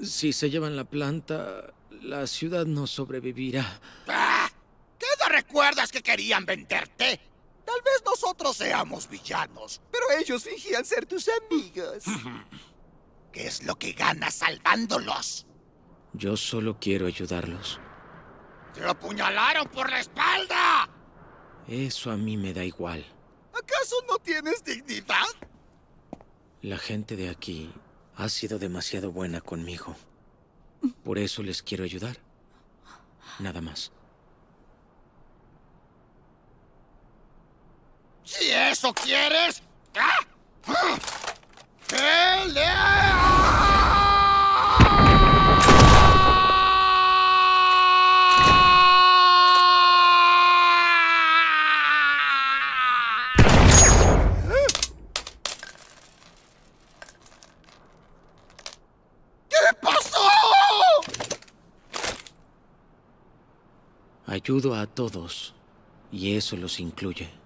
Si se llevan la planta, la ciudad no sobrevivirá. ¡Ah! ¿Qué no recuerdas que querían venderte? Tal vez nosotros seamos villanos, pero ellos fingían ser tus amigos. ¿Qué es lo que ganas salvándolos? Yo solo quiero ayudarlos. ¡Te lo apuñalaron por la espalda! Eso a mí me da igual. ¿Acaso no tienes dignidad? La gente de aquí ha sido demasiado buena conmigo. Por eso les quiero ayudar. Nada más. Si eso quieres... ¿ah? Ayudo a todos y eso los incluye.